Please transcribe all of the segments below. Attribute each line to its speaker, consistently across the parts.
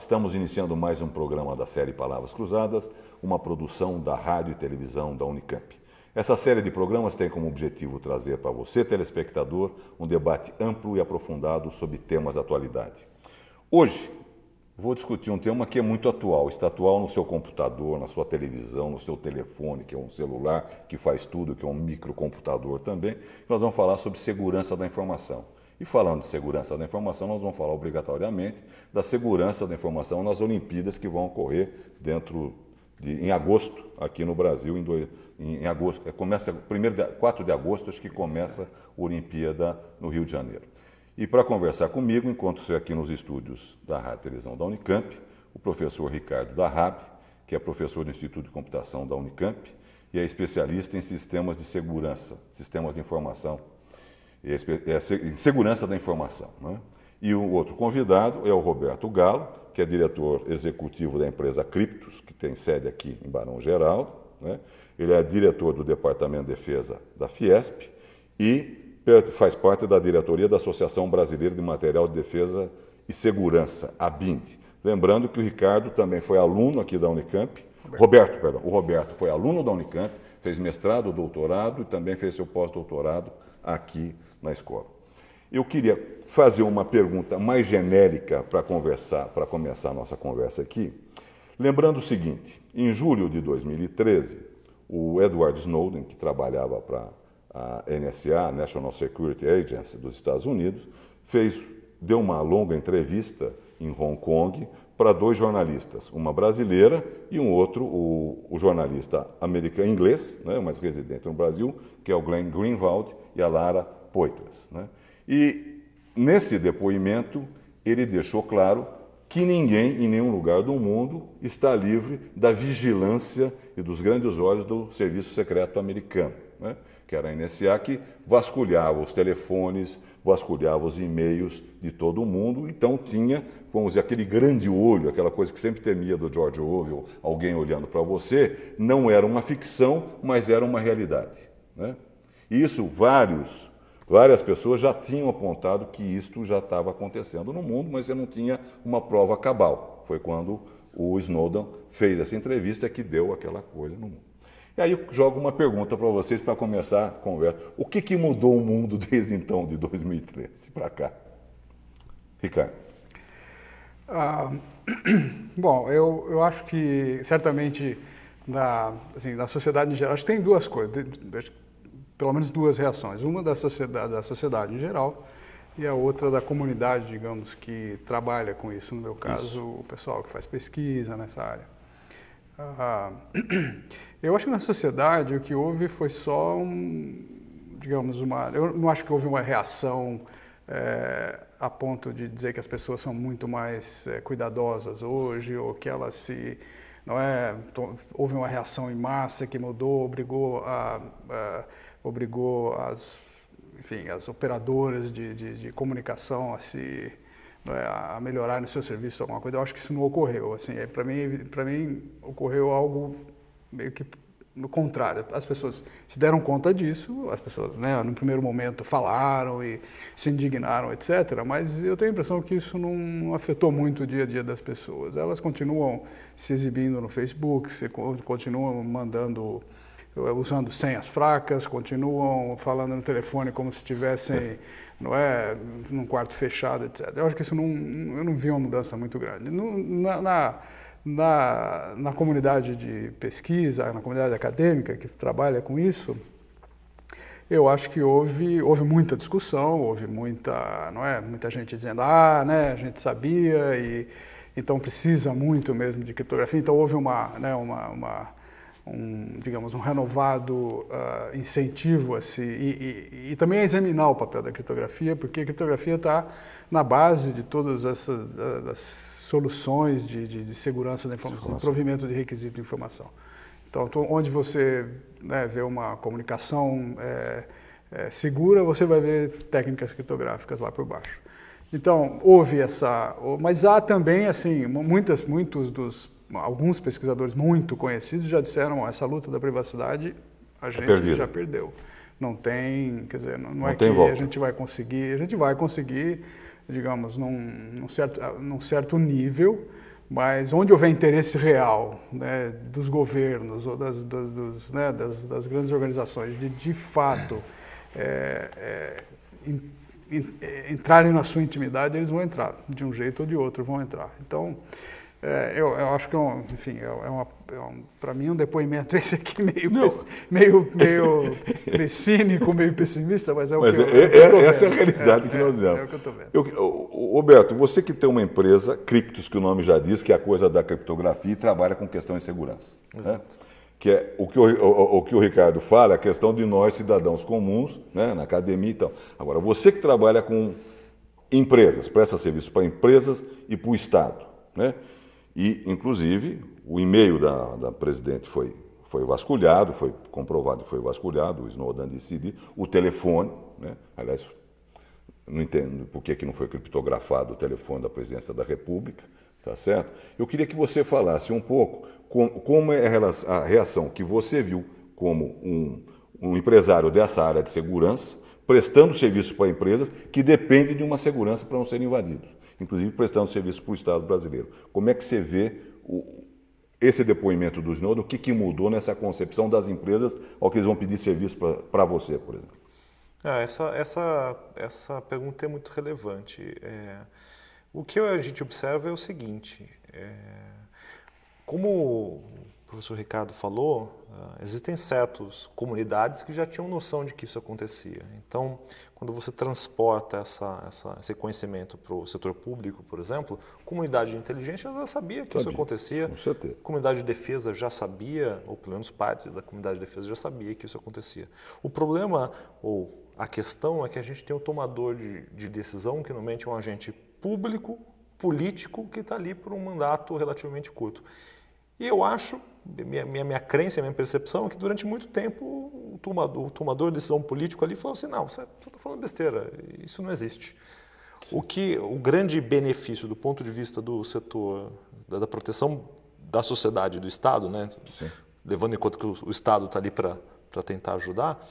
Speaker 1: Estamos iniciando mais um programa da série Palavras Cruzadas, uma produção da Rádio e Televisão da Unicamp. Essa série de programas tem como objetivo trazer para você, telespectador, um debate amplo e aprofundado sobre temas da atualidade. Hoje, vou discutir um tema que é muito atual, está atual no seu computador, na sua televisão, no seu telefone, que é um celular que faz tudo, que é um microcomputador também. Nós vamos falar sobre segurança da informação. E falando de segurança da informação, nós vamos falar obrigatoriamente da segurança da informação nas Olimpíadas que vão ocorrer dentro de, em agosto, aqui no Brasil, em, do, em, em agosto. É, começa, primeiro de, 4 de agosto, acho que começa a Olimpíada no Rio de Janeiro. E para conversar comigo, encontro-se aqui nos estúdios da Rádio Televisão da Unicamp, o professor Ricardo Darrab, que é professor do Instituto de Computação da Unicamp e é especialista em sistemas de segurança, sistemas de informação segurança da informação. Né? E o outro convidado é o Roberto Galo, que é diretor executivo da empresa Criptos, que tem sede aqui em Barão Geraldo. Né? Ele é diretor do Departamento de Defesa da Fiesp e faz parte da diretoria da Associação Brasileira de Material de Defesa e Segurança, a BIND. Lembrando que o Ricardo também foi aluno aqui da Unicamp, Roberto. Roberto, perdão. O Roberto foi aluno da Unicamp, fez mestrado, doutorado e também fez seu pós-doutorado aqui na escola. Eu queria fazer uma pergunta mais genérica para conversar, para começar a nossa conversa aqui, lembrando o seguinte: em julho de 2013, o Edward Snowden, que trabalhava para a NSA, National Security Agency dos Estados Unidos, fez deu uma longa entrevista em Hong Kong, para dois jornalistas, uma brasileira e um outro, o, o jornalista americano, inglês, né, mas residente no Brasil, que é o Glenn Greenwald e a Lara Poitras. Né? E nesse depoimento ele deixou claro que ninguém em nenhum lugar do mundo está livre da vigilância e dos grandes olhos do Serviço Secreto Americano, né? que era a NSA que vasculhava os telefones, vasculhava os e-mails de todo mundo, então tinha, vamos dizer, aquele grande olho, aquela coisa que sempre temia do George Orwell, alguém olhando para você, não era uma ficção, mas era uma realidade. Né? Isso vários, várias pessoas já tinham apontado que isto já estava acontecendo no mundo, mas você não tinha uma prova cabal. Foi quando o Snowden fez essa entrevista que deu aquela coisa no mundo. E aí eu jogo uma pergunta para vocês para começar a conversa. O que, que mudou o mundo desde então, de 2013 para cá? Ricardo.
Speaker 2: Ah, bom, eu, eu acho que certamente da, assim, da sociedade em geral, acho que tem duas coisas, pelo menos duas reações. Uma da sociedade, da sociedade em geral e a outra da comunidade, digamos, que trabalha com isso. No meu caso, isso. o pessoal que faz pesquisa nessa área. Ah, Eu acho que na sociedade o que houve foi só, um, digamos, uma. Eu não acho que houve uma reação é, a ponto de dizer que as pessoas são muito mais é, cuidadosas hoje ou que elas se. Não é, houve uma reação em massa que mudou, obrigou, a, a obrigou as, enfim, as operadoras de, de, de comunicação a se é, a melhorar no seu serviço alguma coisa. Eu acho que isso não ocorreu. Assim, é, para mim, para mim ocorreu algo meio que no contrário, as pessoas se deram conta disso, as pessoas, né, no primeiro momento falaram e se indignaram, etc. Mas eu tenho a impressão que isso não afetou muito o dia a dia das pessoas. Elas continuam se exibindo no Facebook, se continuam mandando, eh, usando senhas fracas, continuam falando no telefone como se estivessem, não é, num quarto fechado, etc. Eu acho que isso não, eu não vi uma mudança muito grande. na, na na, na comunidade de pesquisa, na comunidade acadêmica que trabalha com isso, eu acho que houve, houve muita discussão, houve muita, não é, muita gente dizendo, ah, né, a gente sabia e então precisa muito mesmo de criptografia. Então houve uma, né, uma, uma um, digamos, um renovado uh, incentivo a se, e, e, e, também a examinar o papel da criptografia, porque a criptografia está na base de todas essas ah, das soluções de, de, de segurança da informação, informação, provimento de requisito de informação. Então, onde você né, vê uma comunicação é, é, segura, você vai ver técnicas criptográficas lá por baixo. Então, houve essa... Mas há também, assim, muitas, muitos dos... Alguns pesquisadores muito conhecidos já disseram, essa luta da privacidade a é gente já perdeu. Não tem, quer dizer, não, não, não é que volta. a gente vai conseguir, a gente vai conseguir digamos, num, num, certo, ah, num certo nível, mas onde houver interesse real né, dos governos ou das, dos, né, das, das, grandes organizações de, de fato, é, é, in, in, é, entrarem na sua intimidade, eles vão entrar, de um jeito ou de outro vão entrar. Então, é, eu, eu, acho que, é um, enfim, é, é, é um, para mim é um depoimento esse aqui meio, meio, meio, meio cínico, meio pessimista, mas é o mas que, eu, é, eu tô Essa é a realidade que nós vemos. É, o
Speaker 1: que eu estou vendo. Roberto, você que tem uma empresa, Criptos, que o nome já diz, que é a coisa da criptografia e trabalha com questão de segurança. Né? Exato. Né? Que é o que o, o, o, que o Ricardo fala, a questão de nós, cidadãos comuns, né, na academia e tal. Agora, você que trabalha com empresas, presta serviço para empresas e para o Estado, né? E, inclusive, o e-mail da, da presidente foi, foi vasculhado, foi comprovado que foi vasculhado, o Snowden decidiu, o telefone, né? aliás, não entendo por que, que não foi criptografado o telefone da presidência da República, tá certo? Eu queria que você falasse um pouco com, como é a reação que você viu como um, um empresário dessa área de segurança, prestando serviço para empresas que dependem de uma segurança para não serem invadidos inclusive prestando serviço para o Estado brasileiro. Como é que você vê o, esse depoimento do Snowden, o que, que mudou nessa concepção das empresas ao que eles vão pedir serviço para você, por exemplo?
Speaker 3: Ah, essa, essa, essa pergunta é muito relevante. É, o que a gente observa é o seguinte: é, como o professor Ricardo falou, ah, existem certas comunidades que já tinham noção de que isso acontecia. Então, quando você transporta essa, essa, esse conhecimento para o setor público, por exemplo, comunidade de inteligência já sabia que sabia, isso acontecia. Com certeza. Comunidade de defesa já sabia, ou pelo menos parte da comunidade de defesa já sabia que isso acontecia. O problema, ou a questão, é que a gente tem um tomador de, de decisão que normalmente é um agente público, político, que está ali por um mandato relativamente curto. E eu acho minha, minha, minha crença, minha percepção é que durante muito tempo o tomador, o tomador de decisão político ali falou assim, não, você está falando besteira, isso não existe. O que o grande benefício do ponto de vista do setor da, da proteção da sociedade do Estado, né? Sim. levando em conta que o, Estado está ali para tentar ajudar,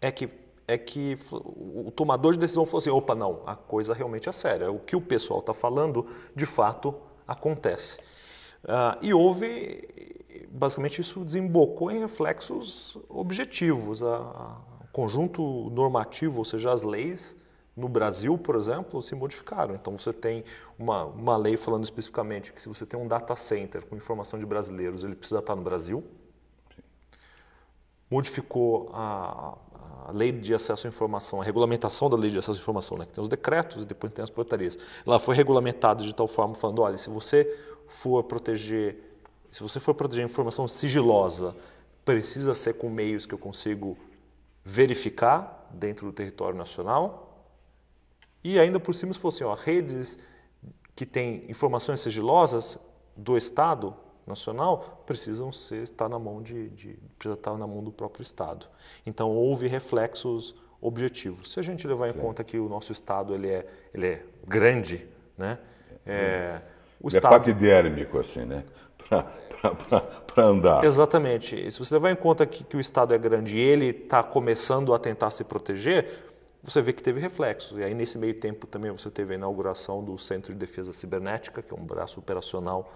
Speaker 3: é que é que o tomador de decisão falou assim, opa, não, a coisa realmente é séria. O que o pessoal está falando, de fato, acontece. Uh, e houve, basicamente, isso desembocou em reflexos objetivos. o conjunto normativo, ou seja, as leis no Brasil, por exemplo, se modificaram. Então, você tem uma, uma lei falando especificamente que se você tem um data center com informação de brasileiros, ele precisa estar no Brasil. Modificou a, a lei de acesso à informação, a regulamentação da lei de acesso à informação, né? que tem os decretos e depois tem as portarias. Ela foi regulamentada de tal forma, falando: olha, se você for proteger, se você for proteger informação sigilosa, precisa ser com meios que eu consigo verificar dentro do território nacional. E ainda por cima, se fossem assim, redes que têm informações sigilosas do Estado nacional, precisam ser, estar na mão de, de precisa estar na mão do próprio Estado. Então houve reflexos objetivos. Se a gente levar em Sim. conta que o nosso Estado ele é, ele é grande, né? É, é é talos.
Speaker 1: assim, né? Para andar.
Speaker 3: Exatamente. E se você levar em conta que, que o Estado é grande e ele está começando a tentar se proteger, você vê que teve reflexos. E aí, nesse meio tempo, também você teve a inauguração do Centro de Defesa Cibernética, que é um braço operacional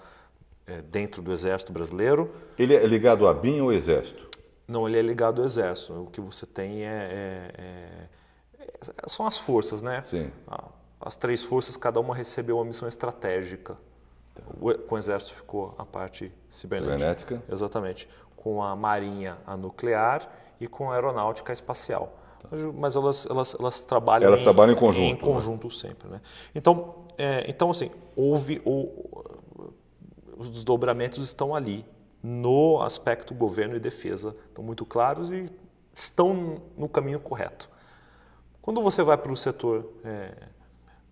Speaker 3: é, dentro do Exército Brasileiro. Ele é ligado à BIM ou ao Exército? Não, ele é ligado ao Exército. O que você tem é, é, é, é são as forças, né? Sim. As três forças, cada uma recebeu uma missão estratégica então, com o Exército ficou a parte cibernética. cibernética. Exatamente. Com a Marinha, a nuclear e com a Aeronáutica, a espacial. Tá. Mas elas, elas, elas trabalham, elas em, trabalham em conjunto. Em né? conjunto sempre. Né? Então, é, então, assim, houve. O, os desdobramentos estão ali, no aspecto governo e defesa, estão muito claros e estão no caminho correto. Quando você vai para o setor é,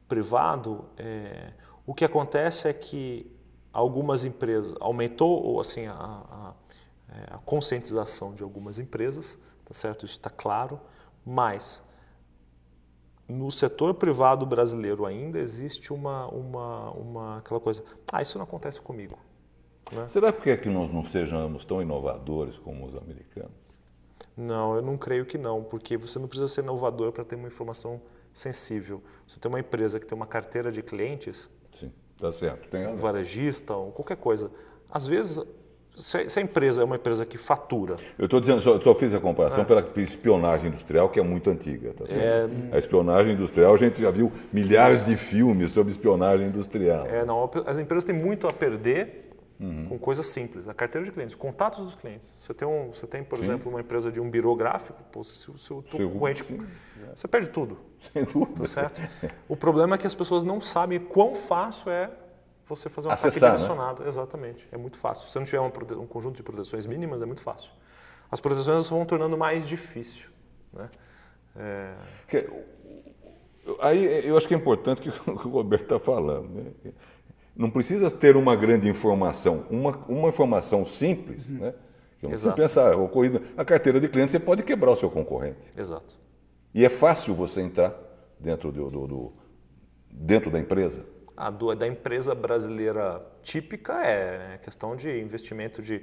Speaker 3: privado, é, o que acontece é que algumas empresas aumentou assim a, a, é, a conscientização de algumas empresas, tá certo? Isso está claro, mas no setor privado brasileiro ainda existe uma, uma, uma aquela coisa, ah, isso não acontece comigo.
Speaker 1: Né? Será porque é que nós não sejamos tão inovadores como os americanos?
Speaker 3: Não, eu não creio que não, porque você não precisa ser inovador para ter uma informação sensível. Você tem uma empresa que tem uma carteira de clientes, Sim, tá certo. Tem um varejista, ou qualquer coisa. Às vezes, se, a empresa é uma empresa que fatura.
Speaker 1: Eu estou dizendo, só, só, fiz a comparação é. pela espionagem industrial, que é muito antiga. Tá certo? É... A espionagem industrial, a gente já viu milhares de filmes sobre espionagem industrial.
Speaker 3: É, não, as empresas têm muito a perder Uhum. Com coisas simples, a carteira de clientes, contatos dos clientes. Você tem, um, você tem por Sim. exemplo, uma empresa de um biro gráfico, pô, se o seu concorrente. É. Você perde tudo. Sem dúvida. Tá certo? O problema é que as pessoas não sabem quão fácil é você fazer um Acessar, ataque né? direcionado. Né? Exatamente. É muito fácil. Se não tiver um conjunto de proteções mínimas, é muito fácil. As proteções vão tornando mais difícil. Né? É...
Speaker 1: Aí eu acho que é importante o que o Roberto está falando. Né? não precisa ter uma grande informação, uma, uma informação simples, uhum. né? não pensar, é ocorrido, a carteira de cliente você pode quebrar o seu concorrente. Exato. E é fácil você entrar dentro, do, do, do dentro da empresa?
Speaker 3: A do, da empresa brasileira típica é questão de investimento de,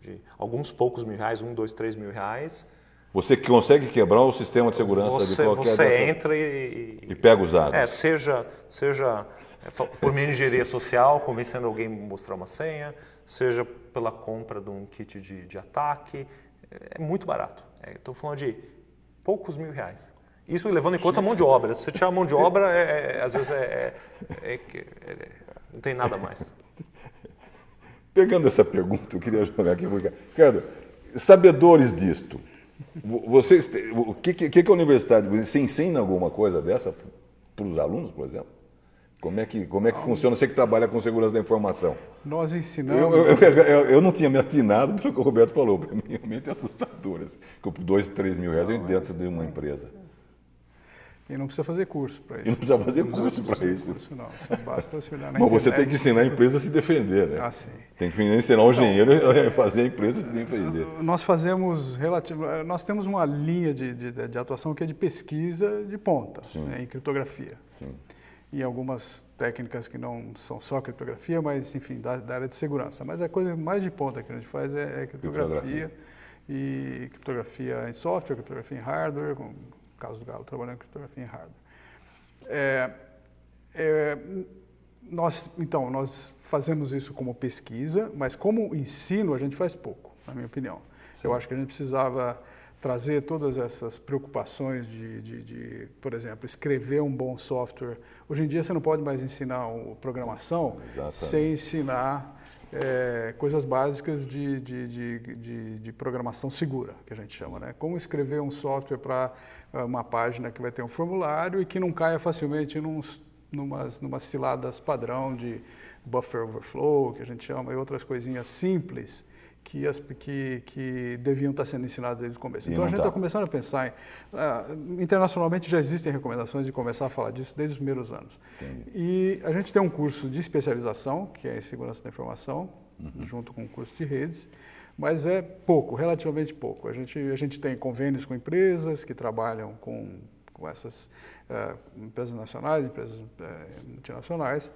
Speaker 3: de alguns poucos mil reais, um, dois, três mil reais.
Speaker 1: Você que consegue quebrar o sistema de segurança você, de qualquer Você dessa...
Speaker 3: entra e, e,
Speaker 2: e, pega os dados. É,
Speaker 3: seja, seja é, por minha engenharia social, convencendo alguém a mostrar uma senha, seja pela compra de um kit de, de ataque. É, é muito barato. Estou é, falando de poucos mil reais. Isso levando em conta a mão de obra. Se você tirar a mão de obra, é, é, às vezes é, é, não tem nada mais.
Speaker 1: Pegando essa pergunta, eu queria jogar aqui. Ricardo, sabedores disto, vocês, o que, que, que a universidade, você ensina alguma coisa dessa para os alunos, por exemplo? Como é que, como é que ah, funciona? Você que trabalha com segurança da informação.
Speaker 2: Nós ensinamos. Eu, eu,
Speaker 1: eu, eu não tinha me atinado pelo que o Roberto falou. Para mim, realmente é assustador. Assim, que por dois, três mil reais não, eu entro é, dentro de uma empresa.
Speaker 2: E não precisa fazer curso para isso. E não precisa fazer curso para isso. Curso, não. Só basta você olhar na Mas você tem que ensinar
Speaker 1: a empresa a se defender, né? Ah, sim. Tem que ensinar o engenheiro a fazer a empresa se defender.
Speaker 2: Nós fazemos relativo, nós temos uma linha de, de, de atuação que é de pesquisa de ponta, né, em criptografia. Sim e algumas técnicas que não são só criptografia, mas enfim, da, da área de segurança. Mas a coisa mais de ponta que a gente faz é, é criptografia, criptografia, e criptografia em software, criptografia em hardware, como no caso do Galo trabalhando em criptografia em hardware. É, é, nós, então, nós fazemos isso como pesquisa, mas como ensino a gente faz pouco, na minha opinião. Sim. Eu acho que a gente precisava trazer todas essas preocupações de, de, de, por exemplo, escrever um bom software. Hoje em dia você não pode mais ensinar programação Exatamente. sem ensinar é, coisas básicas de, de, programação segura, que a gente chama. Né? Como escrever um software para é, uma página que vai ter um formulário e que não caia facilmente em numas, numas ciladas padrão de buffer overflow, que a gente chama, e outras coisinhas simples que, as, que, que deviam estar sendo ensinadas desde o começo. então a gente está tá começando a pensar, em, uh, internacionalmente já existem recomendações de começar a falar disso desde os primeiros anos. Entendi. E a gente tem um curso de especialização, que é em segurança da informação, uhum. junto com o curso de redes, mas é pouco, relativamente pouco. A gente, a gente tem convênios com empresas que trabalham com, com essas uh, empresas nacionais, empresas uh, multinacionais,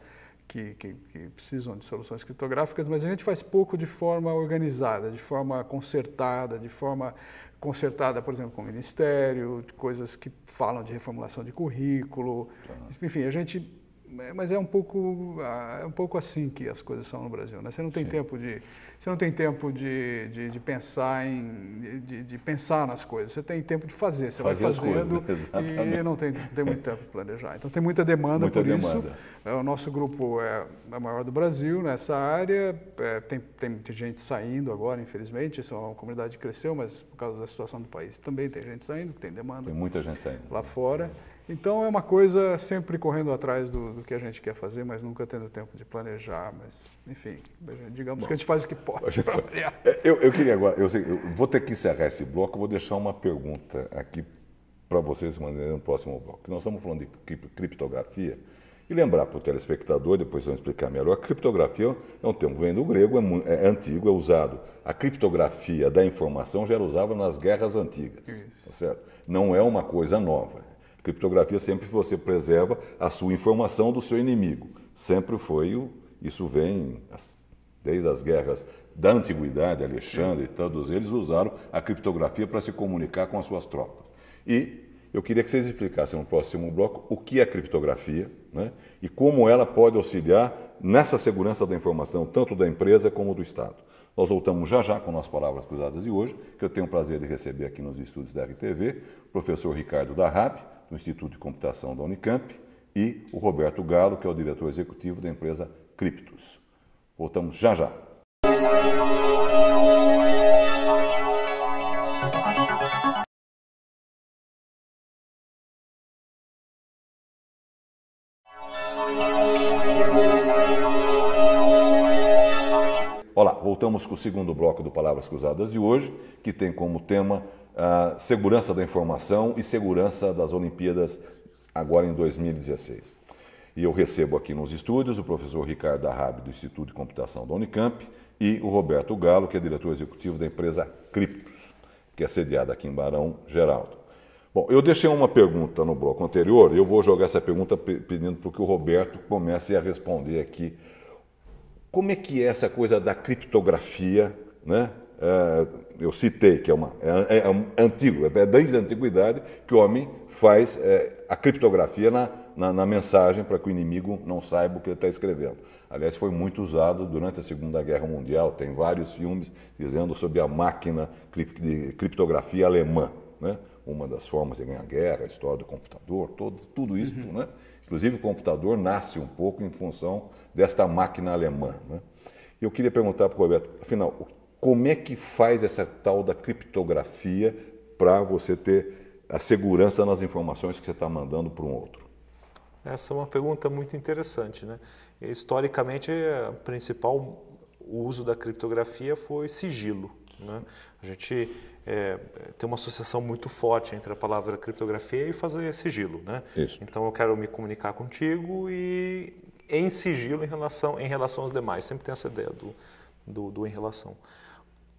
Speaker 2: que, que, que, precisam de soluções criptográficas, mas a gente faz pouco de forma organizada, de forma concertada, de forma concertada, por exemplo, com o Ministério, coisas que falam de reformulação de currículo. Claro. Tá. Enfim, a gente mas é um pouco ah, é um pouco assim que as coisas são no Brasil né? você não tem Sim. tempo de você não tem tempo de, de, de pensar em de, de, pensar nas coisas você tem tempo de fazer você fazer vai fazendo coisas, e não tem tem muito tempo para planejar então tem muita demanda muita por demanda. isso é, o nosso grupo é a maior do Brasil nessa área é, tem tem muita gente saindo agora infelizmente isso é uma comunidade que cresceu mas por causa da situação do país também tem gente saindo tem demanda tem muita gente saindo lá fora é. Então é uma coisa sempre correndo atrás do, do, que a gente quer fazer, mas nunca tendo tempo de planejar. Mas, enfim, digamos Bom, que a gente faz o que pode.
Speaker 1: É, eu, eu, queria agora, eu, sei, eu, vou ter que encerrar esse bloco, vou deixar uma pergunta aqui para vocês mandarem no próximo bloco. Nós estamos falando de criptografia. E lembrar para o telespectador, depois vão explicar melhor, a criptografia é um termo vem do grego, é, é, antigo, é usado. A criptografia da informação já era usada nas guerras antigas, tá certo? Não é uma coisa nova. Criptografia sempre você preserva a sua informação do seu inimigo. Sempre foi o. Isso vem desde as guerras da antiguidade, Alexandre e todos eles usaram a criptografia para se comunicar com as suas tropas. E eu queria que vocês explicassem no próximo bloco o que é criptografia né, e como ela pode auxiliar nessa segurança da informação, tanto da empresa como do Estado. Nós voltamos já já com nossas palavras cruzadas de hoje, que eu tenho o prazer de receber aqui nos estúdios da RTV, o professor Ricardo Darrabe, do Instituto de Computação da Unicamp, e o Roberto Galo, que é o diretor executivo da empresa Criptos. Voltamos já já. voltamos com o segundo bloco do Palavras Cruzadas de hoje, que tem como tema a ah, segurança da informação e segurança das Olimpíadas agora em 2016. E eu recebo aqui nos estúdios o professor Ricardo Arrabe, do Instituto de Computação da Unicamp, e o Roberto Galo, que é diretor executivo da empresa Criptos, que é sediada aqui em Barão Geraldo. Bom, eu deixei uma pergunta no bloco anterior, eu vou jogar essa pergunta pedindo para que o Roberto comece a responder aqui como é que é essa coisa da criptografia, né? É, eu citei que é uma é, é, é antigo, é desde a antiguidade que o homem faz é, a criptografia na, na, na mensagem para que o inimigo não saiba o que ele está escrevendo. Aliás, foi muito usado durante a Segunda Guerra Mundial. Tem vários filmes dizendo sobre a máquina de criptografia alemã, né? Uma das formas de ganhar guerra, a história do computador, todo, tudo isso, uhum. né? Inclusive, o computador nasce um pouco em função desta máquina alemã. Né? Eu queria perguntar para o Roberto, afinal, como é que faz essa tal da criptografia para você ter a segurança nas informações que você está mandando para um outro?
Speaker 3: Essa é uma pergunta muito interessante. Né? Historicamente, o principal uso da criptografia foi sigilo. Né? A gente é, tem uma associação muito forte entre a palavra criptografia e fazer sigilo. Né? Isso. Então eu quero me comunicar contigo e em sigilo em relação, em relação aos demais. Sempre tem essa ideia do, do, do em relação.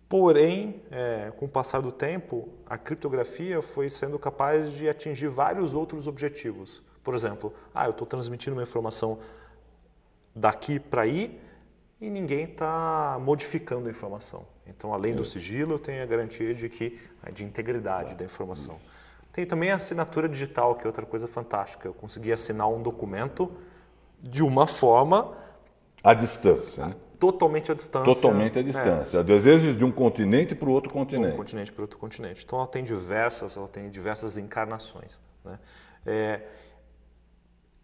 Speaker 3: Porém, é, com o passar do tempo, a criptografia foi sendo capaz de atingir vários outros objetivos. Por exemplo, ah, eu estou transmitindo uma informação daqui para aí e ninguém está modificando a informação. Então, além do é. sigilo, eu tenho a garantia de, que, eh, de integridade da informação. Hum. Tem também a assinatura digital, que é outra coisa fantástica. Eu consegui assinar um documento de uma forma. À
Speaker 1: distância, né?
Speaker 3: Totalmente à distância. Totalmente à é. distância. É.
Speaker 1: Às vezes de um continente para o outro continente. De um
Speaker 3: continente para outro continente. Então ela tem diversas, ela tem diversas encarnações. Né? É,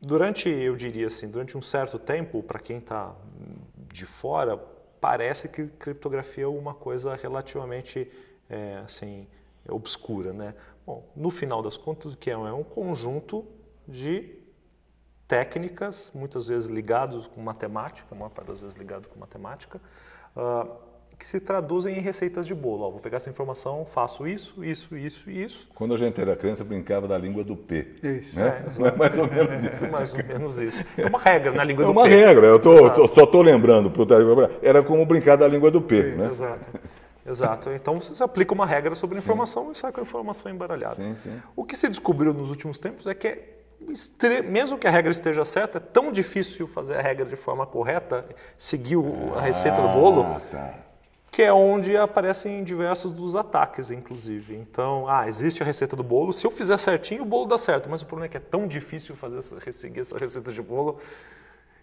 Speaker 3: durante, eu diria assim, durante um certo tempo, para quem está de fora, parece que criptografia é uma coisa relativamente é, assim obscura, né? Bom, no final das contas, o que é? É um conjunto de técnicas, muitas vezes ligados com matemática, a maior parte das vezes ligado com matemática, uh, que se traduzem em receitas de bolo. Ó, vou pegar essa informação, faço isso, isso, isso e isso.
Speaker 1: Quando a gente era criança, brincava da língua do P. Isso. Né? É, é mais ou menos é, isso. É,
Speaker 3: mais ou menos isso. É uma regra na né, língua é do P. É uma regra, eu tô, tô, só
Speaker 1: estou lembrando. Era como brincar da língua do P. né?
Speaker 3: Exato. Exato. Então você aplica uma regra sobre a informação sim. e sai com a informação embaralhada. Sim, sim. O que se descobriu nos últimos tempos é que, é mesmo que a regra esteja certa, é tão difícil fazer a regra de forma correta, seguir a receita ah, do bolo, tá que é onde aparecem diversos dos ataques, inclusive. Então, ah, existe a receita do bolo, se eu fizer certinho, o bolo dá certo, mas o problema é que é tão difícil fazer essa, seguir essa receita de bolo.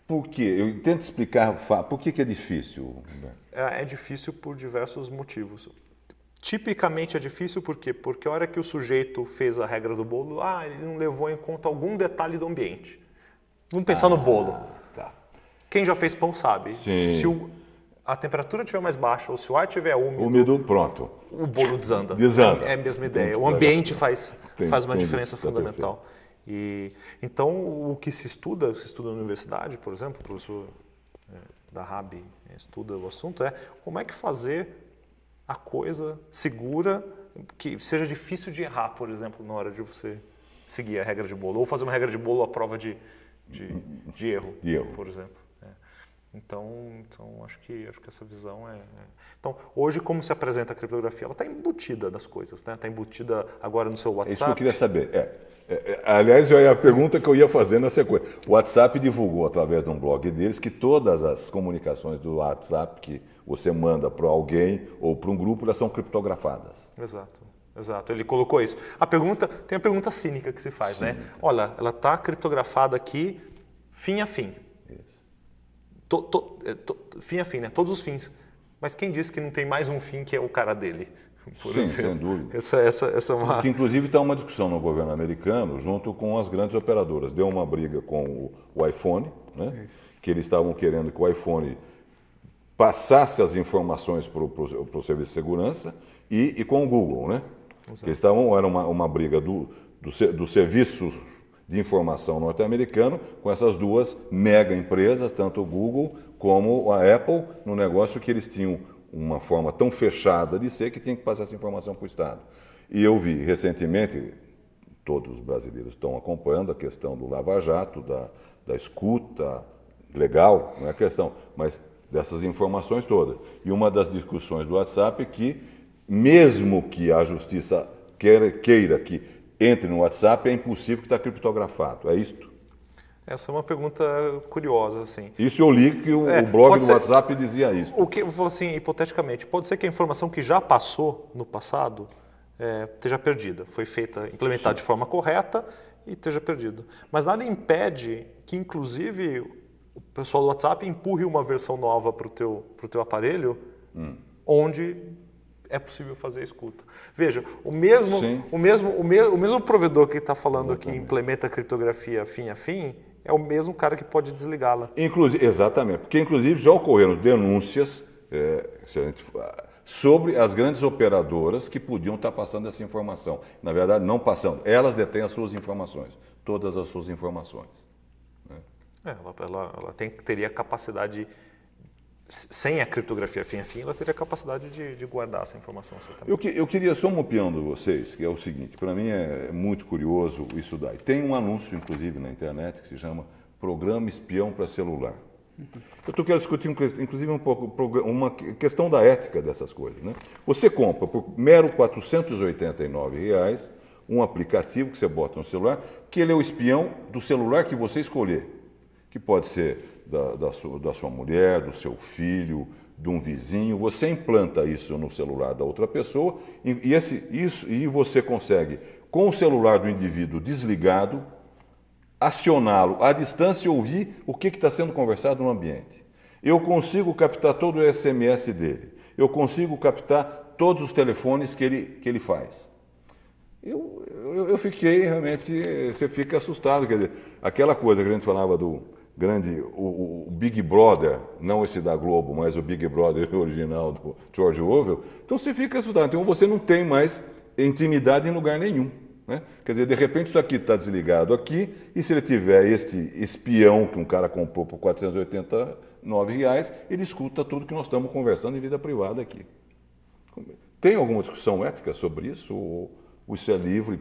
Speaker 1: Por quê? Eu tento explicar, por que, que é difícil? Né?
Speaker 3: É, é difícil por diversos motivos. Tipicamente é difícil por quê? Porque a hora que o sujeito fez a regra do bolo, ah, ele não levou em conta algum detalhe do ambiente. Vamos pensar ah, no bolo. Tá. Quem já fez pão sabe. Sim. Se o a temperatura estiver mais baixa ou se o ar estiver úmido,
Speaker 1: úmido pronto.
Speaker 3: o bolo desanda. Desanda. É a mesma ideia. Entendi, o ambiente faz, entendi, faz uma entendi, diferença tá fundamental. E, então, o que se estuda, se estuda na universidade, por exemplo, o professor é, da RAB é, estuda o assunto, é como é que fazer a coisa segura, que seja difícil de errar, por exemplo, na hora de você seguir a regra de bolo, ou fazer uma regra de bolo à prova de, de, de erro, de erro. por exemplo. Então, então acho que acho que essa visão é. é. Então, hoje como se apresenta a criptografia? Ela está embutida das coisas, né? Está embutida agora no seu WhatsApp. É isso que eu queria saber. É. é, é
Speaker 1: aliás, é a pergunta que eu ia fazer na sequência. O WhatsApp divulgou através de um blog deles que todas as comunicações do WhatsApp que você manda para alguém ou para um grupo elas são criptografadas.
Speaker 3: Exato. Exato, ele colocou isso. A pergunta, tem a pergunta cínica que se faz, né? Olha, ela está criptografada aqui, fim a fim. To, to, eh, to, fim a é fim, né? Todos os fins. Mas quem disse que não tem mais um fim que é o cara dele? Sim, exemplo. sem dúvida. Essa, essa, essa é uma...
Speaker 1: inclusive, está uma discussão no governo americano junto com as grandes operadoras. Deu uma briga com o, iPhone, né? que eles estavam querendo que o iPhone passasse as informações para o serviço de segurança e, e, com o Google, né? eles era uma, uma briga do, do, do serviço de informação norte-americano, com essas duas mega empresas, tanto o Google como a Apple, no negócio que eles tinham uma forma tão fechada de ser que tinha que passar essa informação para o Estado. E eu vi recentemente, todos os brasileiros estão acompanhando a questão do Lava Jato, da, da escuta legal, não é questão, mas dessas informações todas. E uma das discussões do WhatsApp é que, mesmo que a justiça queira, queira que entre no WhatsApp, é impossível que está criptografado. É isto?
Speaker 3: Essa é uma pergunta curiosa, assim.
Speaker 1: Isso eu li que o, é, blog do ser, WhatsApp dizia isso.
Speaker 3: O que, assim, hipoteticamente, pode ser que a informação que já passou no passado é, esteja perdida, foi feita, implementada Sim. de forma correta e esteja perdida. Mas nada impede que, inclusive, o pessoal do WhatsApp empurre uma versão nova para o teu, pro teu aparelho, hum. onde é possível fazer a escuta. Veja, o mesmo, o mesmo, o mesmo, o mesmo provedor que está falando exatamente. que implementa a criptografia fim a fim é o mesmo cara que pode desligá-la.
Speaker 1: Inclusive, exatamente, porque inclusive já ocorreram denúncias é, sobre as grandes operadoras que podiam estar tá passando essa informação. Na verdade, não passando. Elas detêm as suas informações, todas as suas informações.
Speaker 3: Né? É, ela, ela, ela tem, teria capacidade de sem a criptografia fim a fim, ela teria capacidade de, de guardar essa informação. Eu, que, eu,
Speaker 1: queria só de vocês, que é o seguinte, para mim é, é muito curioso isso daí. Tem um anúncio, inclusive, na internet que se chama Programa Espião para Celular. Eu estou querendo discutir, inclusive, um pouco, uma questão da ética dessas coisas. Né? Você compra por mero R$ 489 reais, um aplicativo que você bota no celular, que ele é o espião do celular que você escolher, que pode ser da, da, sua, da sua mulher, do seu filho, de um vizinho, você implanta isso no celular da outra pessoa e, esse, isso, e você consegue, com o celular do indivíduo desligado, acioná-lo à distância e ouvir o que está sendo conversado no ambiente. Eu consigo captar todo o SMS dele, eu consigo captar todos os telefones que ele, que ele faz. Eu, eu, eu fiquei realmente, você fica assustado, quer dizer, aquela coisa que a gente falava do grande, o, o, Big Brother, não esse da Globo, mas o Big Brother original do George Orwell, então você fica assustado. Então você não tem mais intimidade em lugar nenhum. Né? Quer dizer, de repente isso aqui está desligado aqui, e se ele tiver este espião que um cara comprou por 489 reais, ele escuta tudo que nós estamos conversando em vida privada aqui. Tem alguma discussão ética sobre isso? Ou isso é livre?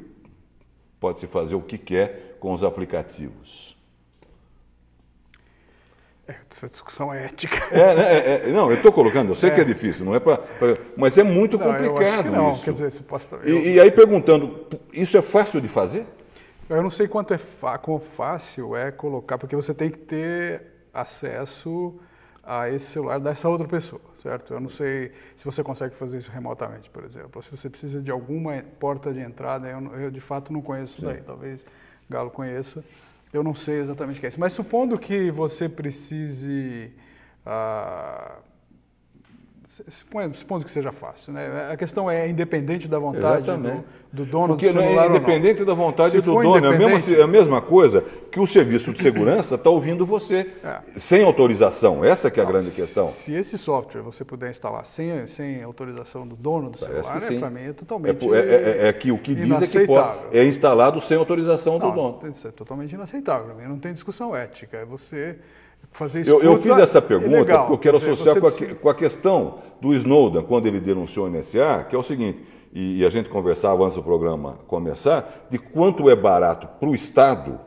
Speaker 1: Pode-se fazer o que quer com os aplicativos?
Speaker 2: É, essa discussão é ética.
Speaker 1: É, né? é, é não, eu estou colocando, eu sei que é, é. difícil, não é para. Mas é muito não, complicado não, isso.
Speaker 2: Quer dizer, se posso, eu...
Speaker 1: e, e, aí perguntando, isso é fácil de fazer?
Speaker 2: Eu não sei quanto é fa... quão fácil é colocar, porque você tem que ter acesso a esse celular dessa outra pessoa, certo? Eu não sei se você consegue fazer isso remotamente, por exemplo. Se você precisa de alguma porta de entrada, eu, eu de fato não conheço isso daí. Talvez Galo conheça. Eu não sei exatamente o que é isso, mas supondo que você precise ah, Suponho, supondo que seja fácil, né? A questão é independente da vontade do, do, dono Porque do é celular. Porque é independente da vontade do dono. É a, mesma, é a mesma
Speaker 1: coisa que o serviço de segurança está ouvindo você é. sem autorização. Essa que é a não, grande questão. Se
Speaker 2: esse software você puder instalar sem, sem autorização do dono do Parece celular, é, para mim é, é totalmente. É, é, que o que diz é que pode,
Speaker 1: é instalado sem autorização não, do dono. Isso é
Speaker 2: totalmente inaceitável. Não tem discussão ética. Você fazer Eu, eu fiz essa é pergunta porque eu quero dizer, associar com a, precisa...
Speaker 1: com a, questão do Snowden, quando ele denunciou o MSA, que é o seguinte, e, e a gente conversava antes do programa começar, de quanto é barato para o Estado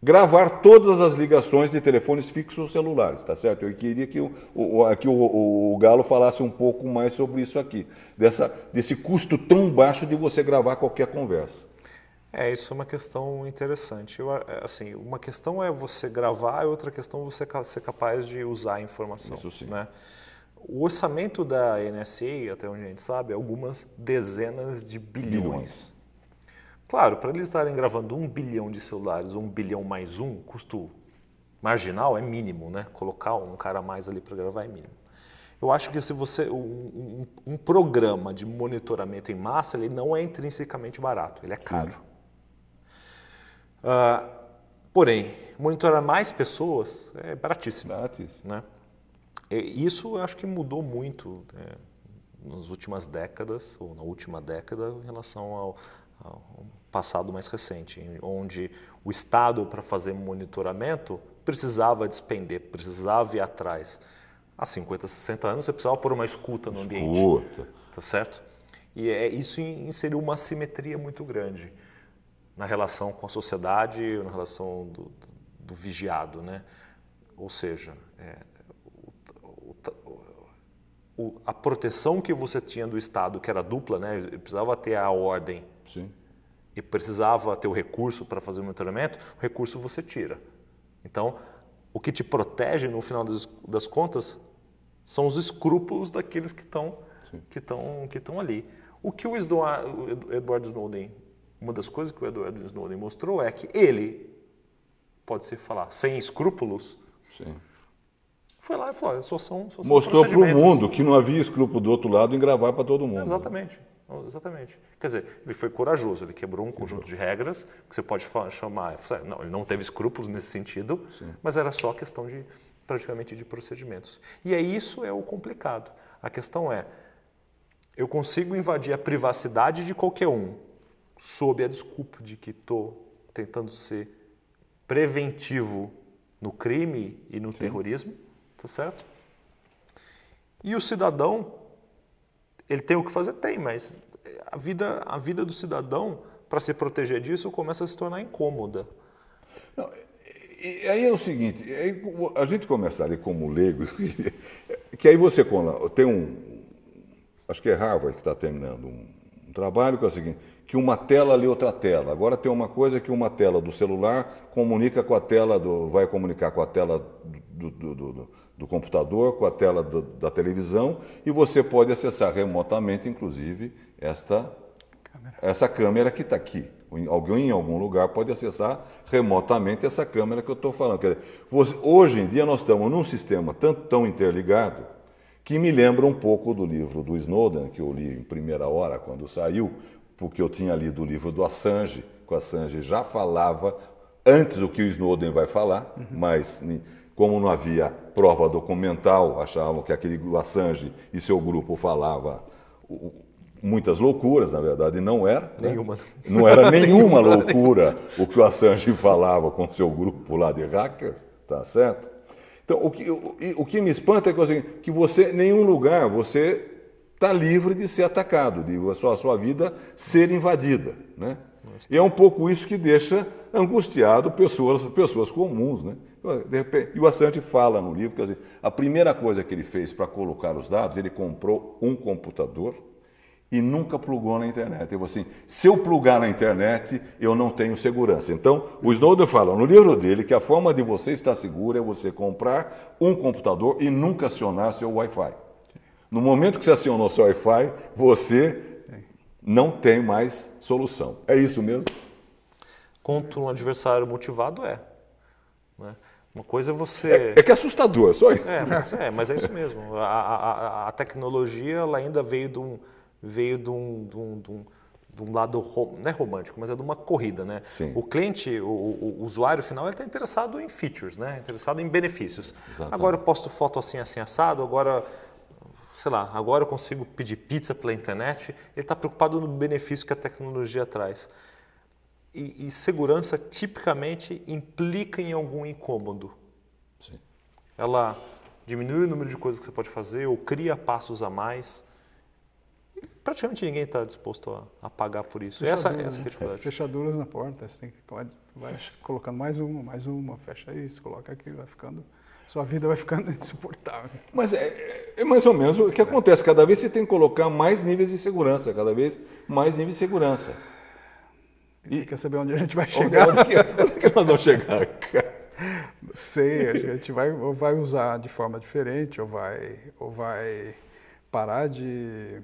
Speaker 1: gravar todas as ligações de telefones fixos celulares, tá certo? Eu queria que o, o, que o, o, o Galo falasse um pouco mais sobre isso aqui, dessa, desse custo
Speaker 3: tão baixo de você gravar qualquer conversa. É, isso é uma questão interessante. Eu, eh, assim, uma questão é você gravar, outra questão é você ser capaz de usar a informação. Isso sim. Né? O orçamento da NSA, até onde a gente sabe, é algumas dezenas de bilhões. bilhões. Claro, para eles estarem gravando um bilhão de celulares, um bilhão mais um, custo marginal é mínimo, né? Colocar um cara a mais ali para gravar é mínimo. Eu acho que se você um, um, um, programa de monitoramento em massa, ele não é intrinsecamente barato, ele é caro. Sim. Uh, porém, monitorar mais pessoas é baratíssimo. Baratíssimo. Né? Isso eu acho que mudou muito né, nas últimas décadas, ou na última década, em relação ao, ao passado mais recente, onde o Estado, para fazer monitoramento, precisava despender, precisava ir atrás. Há 50, 60 anos, você precisava pôr uma escuta no escuta. ambiente. Escuta. Tá certo? E é, isso inseriu uma simetria muito grande na relação com a sociedade, na relação do, do, do vigiado, né? Ou seja, é, o, o, a proteção que você tinha do Estado, que era dupla, né? Precisava ter a ordem Sim. e precisava ter o recurso para fazer o monitoramento. O recurso você tira. Então, o que te protege no final das, das contas são os escrúpulos daqueles que estão que estão que estão ali. O que o Edward Snowden uma das coisas que o Edward Snowden mostrou é que ele, pode-se falar, sem escrúpulos, Sim. foi lá e falou, só são, só Mostrou para o mundo que
Speaker 1: não havia escrúpulo do outro lado em gravar para todo mundo.
Speaker 3: Exatamente. Exatamente. Quer dizer, ele foi corajoso, ele quebrou um conjunto de regras que você pode chamar. Não, ele não teve escrúpulos nesse sentido, Sim. mas era só questão de praticamente de procedimentos. E é isso é o complicado. A questão é, eu consigo invadir a privacidade de qualquer um, sob a desculpa de que estou tentando ser preventivo no crime e no Sim. terrorismo, tá certo? E o cidadão, ele tem o que fazer? Tem, mas a vida, a vida do cidadão, para se proteger disso, começa a se tornar incômoda. Não,
Speaker 1: e aí é o seguinte, é a gente começa ali como leigo, que aí você tem um, acho que é Harvard que está terminando um, um trabalho que é o seguinte, que uma tela lê outra tela. Agora tem uma coisa que uma tela do celular comunica com a tela do. vai comunicar com a tela do, do, do, do computador, com a tela da televisão, e você pode acessar remotamente, inclusive, esta câmera. essa câmera que está aqui. Alguém em algum lugar pode acessar remotamente essa câmera que eu estou falando. Dizer, você, hoje em dia nós estamos num sistema tanto tão interligado que me lembra um pouco do livro do Snowden, que eu li em primeira hora quando saiu, porque eu tinha lido o livro do Assange, que o Assange já falava antes do que o Snowden vai falar, uhum. mas como não havia prova documental, achavam que aquele Assange e seu grupo falava muitas loucuras, na verdade, não era.
Speaker 3: Né? Nenhuma. Né? Não era nenhuma,
Speaker 1: loucura o que o Assange falava com seu grupo lá de hackers, tá certo? Então, o que, o, o que me espanta é que, assim, que você, em nenhum lugar, você está livre de ser atacado, de a sua, a sua vida ser invadida. Né? E é um pouco isso que deixa angustiado pessoas, pessoas comuns. Né? Repente, e o Assante fala no livro, quer dizer, a primeira coisa que ele fez para colocar os dados, ele comprou um computador e nunca plugou na internet. Ele falou assim, se eu plugar na internet, eu não tenho segurança. Então, o Snowden fala no livro dele que a forma de você estar seguro é você comprar um computador e nunca acionar seu Wi-Fi. No momento que você acionou seu Wi-Fi, você não tem mais solução. É isso mesmo?
Speaker 3: Contra um adversário motivado, é. Né? Uma coisa é você. É, é, que é assustador, só isso. É, mas é, mas é isso mesmo. A, a, a, tecnologia ela ainda veio de um, veio de um, de um, de um, de um lado não é romântico, mas é de uma corrida. Né? Sim. O cliente, o, o usuário final, está interessado em features, né? interessado em benefícios. Exatamente. Agora eu posto foto assim, assim, assado, agora sei lá, agora eu consigo pedir pizza pela internet, ele está preocupado no benefício que a tecnologia traz. E, e segurança tipicamente implica em algum incômodo. Sim. Ela diminui o número de coisas que você pode fazer ou cria passos a mais. praticamente ninguém está disposto a, a, pagar por isso. Essa, essa, é a né? dificuldade. É,
Speaker 2: fechaduras na porta, você tem que, vai colocando mais uma, mais uma, fecha isso, coloca aquilo, vai ficando sua vida vai ficando insuportável.
Speaker 1: Mas é, é mais ou menos o que acontece. Cada vez você tem que colocar mais níveis de segurança, cada vez
Speaker 2: mais níveis de segurança. E você quer saber onde a gente vai chegar? É, onde, é, onde, onde é que nós vamos chegar, Não Sei, a gente vai, ou vai usar de forma diferente, ou vai, ou vai parar de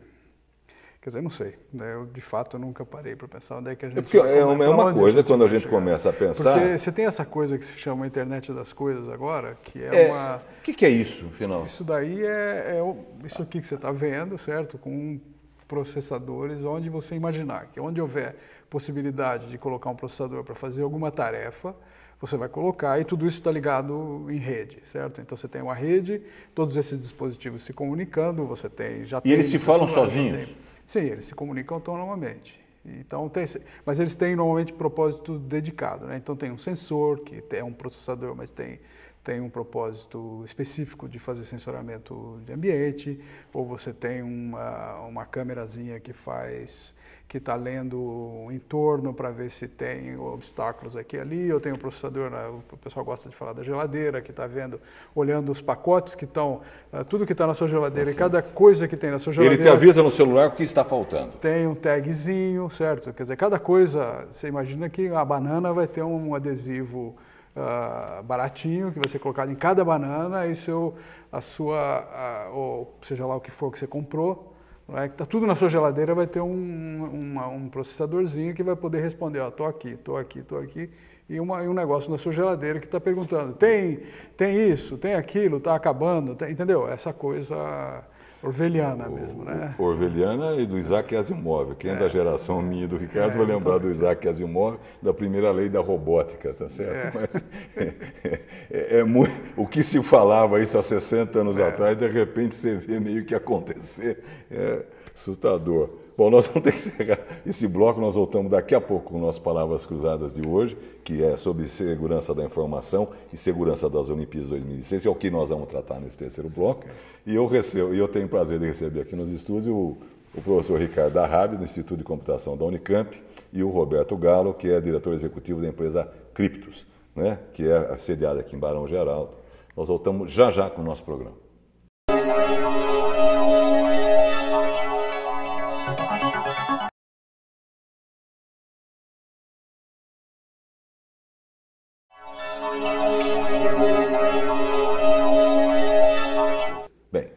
Speaker 2: Quer dizer, não sei. Né? Eu, de fato, nunca parei para pensar onde é que a é gente... É, porque vai, é uma, é uma coisa a quando a gente
Speaker 1: chegar. começa a pensar... Porque
Speaker 2: você tem essa coisa que se chama internet das coisas agora, que é, é uma... O que, que, é isso, afinal? Isso daí é, é isso aqui que você está vendo, certo? Com processadores onde você imaginar. que Onde houver possibilidade de colocar um processador para fazer alguma tarefa, você vai colocar e tudo isso está ligado em rede, certo? Então você tem uma rede, todos esses dispositivos se comunicando, você tem... já E tem, eles se falam sozinhos? Sim, eles se comunicam autonomamente. Então tem, mas eles têm normalmente propósito dedicado, né? Então tem um sensor que é um processador, mas tem tem um propósito específico de fazer sensoramento de ambiente, ou você tem uma, uma câmerazinha que faz que está lendo o entorno para ver se tem obstáculos aqui e ali. Eu tenho um processador, né, o pessoal gosta de falar da geladeira, que está vendo, olhando os pacotes que estão, eh, tudo que está na sua geladeira Sim. e cada coisa que tem na sua geladeira. Ele te avisa no
Speaker 1: celular o que está faltando.
Speaker 2: Tem um tagzinho, certo? Quer dizer, cada coisa, você imagina que a banana vai ter um adesivo. Uh, baratinho que vai ser colocado em cada banana e seu, a sua, uh, ou seja lá o que for que você comprou, Está tá tudo na sua geladeira vai ter um, uma, um processadorzinho que vai poder responder, estou tô aqui, tô aqui, tô aqui, e, uma, e um negócio na sua geladeira que está perguntando, tem, tem isso, tem aquilo, está acabando, tem, tá, entendeu? Essa coisa Orveliana mesmo, né?
Speaker 1: Orveliana e do Isaac Asimov. Quem é, é da geração minha do Ricardo é, vai lembrar do Isaac Asimov, da primeira lei da robótica, tá certo? É. Mas é, é, é muito, o que se falava isso há 60 anos é. atrás, de repente você vê meio que acontecer, é assustador. Bom, nós vamos ter que encerrar esse bloco. Nós voltamos daqui a pouco com nossas palavras cruzadas de hoje, que é sobre segurança da informação e segurança das Olimpíadas 2016, é o que nós vamos tratar nesse terceiro bloco. E eu recebo, e eu tenho o prazer de receber aqui nos estúdios o, o professor Ricardo Arrabi, do Instituto de Computação da Unicamp, e o Roberto Galo, que é diretor executivo da empresa Criptos, né, que é sediada aqui em Barão Geraldo. Nós voltamos já já com o nosso programa. Bem,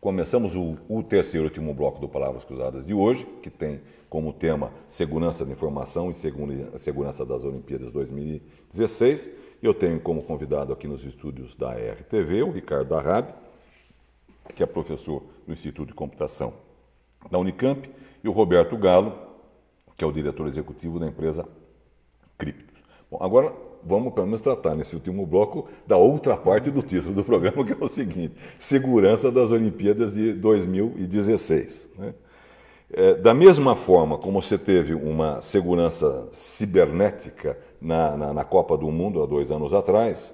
Speaker 1: começamos o, o terceiro e último bloco do Palavras Cruzadas de hoje, que tem como tema Segurança da Informação e Segurança das Olimpíadas 2016. Eu tenho como convidado aqui nos estúdios da RTV o Ricardo Arrabi, que é professor no Instituto de Computação da Unicamp, e o Roberto Galo, que é o diretor executivo da empresa Criptos. Bom, agora vamos pelo menos tratar nesse último bloco da outra parte do título do programa, que é o seguinte: segurança das Olimpíadas de 2016. Né? É, da mesma forma como você teve uma segurança cibernética na, na, na Copa do Mundo há dois anos atrás,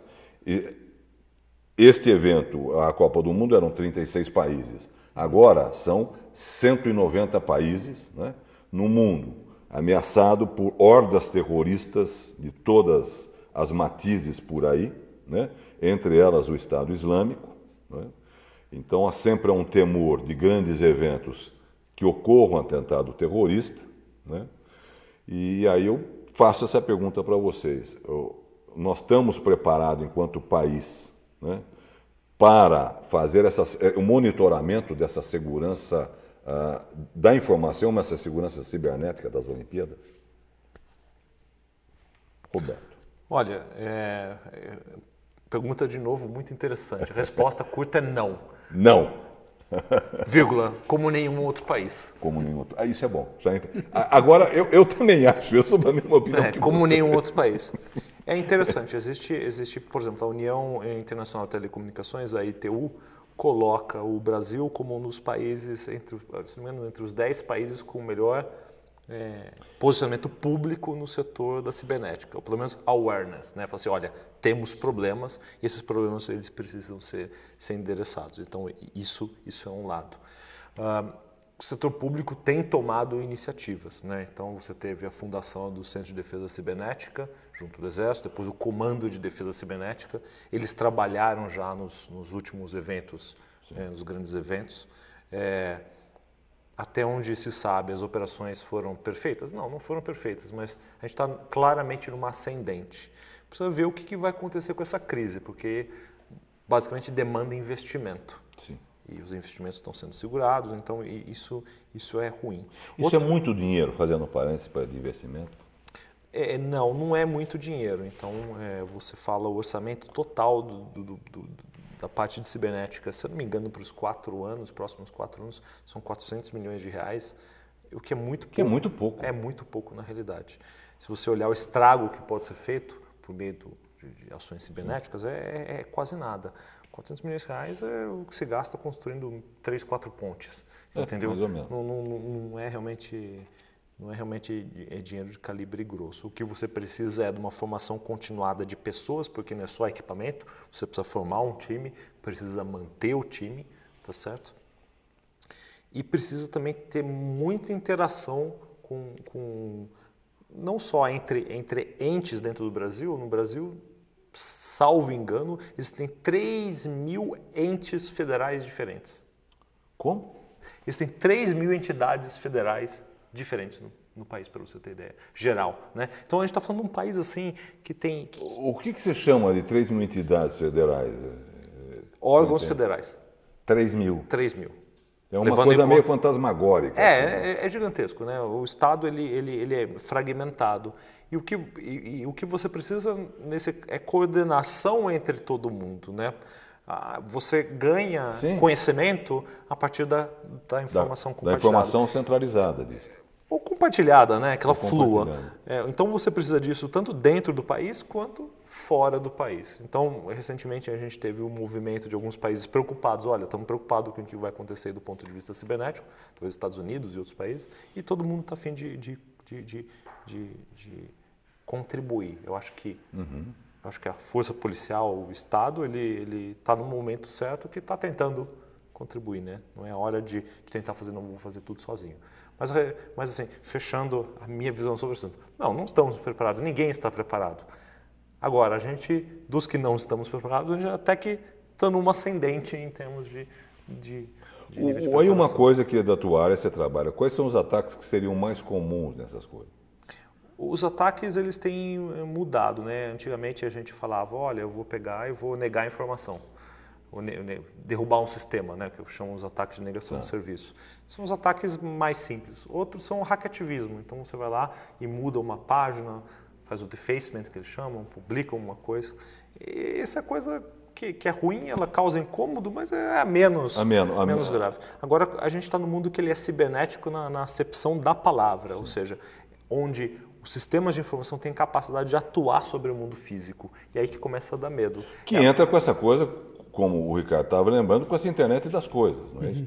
Speaker 1: este evento, a Copa do Mundo, eram 36 países. Agora são 190 países né, no mundo, ameaçado por hordas terroristas de todas as matizes por aí, né? entre elas o Estado Islâmico. Né? Então há sempre um temor de grandes eventos que ocorram um atentado terrorista. Né? E aí eu faço essa pergunta para vocês. Nós estamos preparados, enquanto país, né, para fazer essa, é, o monitoramento dessa segurança ah, da informação, mas essa segurança cibernética das Olimpíadas? Roberto.
Speaker 3: Olha, é, é... pergunta de novo muito interessante. A resposta curta é não.
Speaker 1: Não.
Speaker 3: Vírgula, como nenhum outro país.
Speaker 1: Como nenhum outro. Ah, isso é bom. Agora, eu, eu também acho, eu sou da mesma opinião. É, como você. nenhum outro
Speaker 3: país. É interessante, existe, existe, por exemplo, a União Internacional de Telecomunicações, a ITU, coloca o Brasil como um dos países, entre, se não me engano, entre os 10 países com o melhor é, posicionamento público no setor da cibernética, ou pelo menos awareness, né? Falar assim, olha, temos problemas e esses problemas eles precisam ser, ser endereçados. Então isso isso é um lado. o setor público tem tomado iniciativas, né? Então você teve a fundação do Centro de Defesa Cibernética junto do Exército, depois o Comando de Defesa Cibernética. Eles trabalharam já nos, nos últimos eventos, é, nos grandes eventos. É, até onde se sabe, as operações foram perfeitas? Não, não foram perfeitas, mas a gente está claramente numa ascendente. Precisa ver o que, que, vai acontecer com essa crise, porque basicamente demanda investimento. Sim. E os investimentos estão sendo segurados, então isso, isso é ruim. Isso Outra... é muito
Speaker 1: dinheiro, fazendo parênteses para investimento?
Speaker 3: É, é, não, não é muito dinheiro. Então, é, você fala o orçamento total do, do, do, da parte de cibernética, se eu não me engano, para os quatro anos, próximos quatro anos, são 400 milhões de reais, o que é muito pouco. Que é muito pouco. É muito pouco na realidade. Se você olhar o estrago que pode ser feito por meio do, de, de, ações cibernéticas, é, é, é quase nada. 400 milhões de reais é o que se gasta construindo três, quatro pontes, é, entendeu? Não, não, não é realmente não é realmente é dinheiro de calibre grosso. O que você precisa é de uma formação continuada de pessoas, porque não é só equipamento, você precisa formar um time, precisa manter o time, tá certo? E precisa também ter muita interação com, com não só entre, entre entes dentro do Brasil, no Brasil, salvo engano, existem 3 mil entes federais diferentes. Como? Existem 3 mil entidades federais diferentes diferentes no, no país, para você ter ideia, geral. Né? Então a gente está falando de um país assim que tem. O
Speaker 1: que, que você chama de 3 mil entidades federais? É, é,
Speaker 3: Órgãos federais. 3 mil. 3 mil.
Speaker 1: É uma Levando coisa meio fantasmagórica. É, assim.
Speaker 3: é, é, gigantesco, né? O Estado ele, ele, ele é fragmentado. E o, que, e, e o que você precisa nesse é coordenação entre todo mundo, né? Ah, você ganha Sim. conhecimento a partir da, da informação da, compartilhada. Da informação
Speaker 1: centralizada disso
Speaker 3: ou compartilhada, né? que ela flua. É, então você precisa disso tanto dentro do país quanto fora do país. Então, recentemente a gente teve um movimento de alguns países preocupados, olha, estamos preocupados com o que vai acontecer do ponto de vista cibernético, talvez Estados Unidos e outros países, e todo mundo está afim de, de, de, de, contribuir. Eu acho que uhum. eu acho que a força policial, o Estado, ele está no momento certo que está tentando contribuir, né? Não é hora de, de tentar fazer, não vou fazer tudo sozinho. Mas, mas assim, fechando a minha visão sobre o assunto, não, não estamos preparados, ninguém está preparado. Agora, a gente, dos que não estamos preparados, a gente até que está numa ascendente em termos de, de Olha uma coisa
Speaker 1: que é da tua área você trabalha. Quais são os ataques que seriam mais comuns nessas coisas?
Speaker 3: Os ataques eles têm eh, mudado, né? Antigamente a gente falava, olha, eu vou pegar e vou negar a informação derrubar um sistema, né, que eu chamo os ataques de negação ah. de tá. serviço. São os ataques mais simples. Outros são o hackativismo. Então você vai lá e muda uma página, faz o defacement que eles chamam, publica uma coisa. E essa é coisa que, que é ruim, ela causa incômodo, mas é a é menos, a é menos, a menos grave. Agora a gente está no mundo que ele é cibernético na, na acepção da palavra, Sim. ou seja, onde os sistemas de informação têm capacidade de atuar sobre o mundo físico. E aí que começa a dar medo. Que é
Speaker 1: entra a... com essa coisa como o Ricardo estava lembrando, com essa internet das coisas, não é uhum. isso?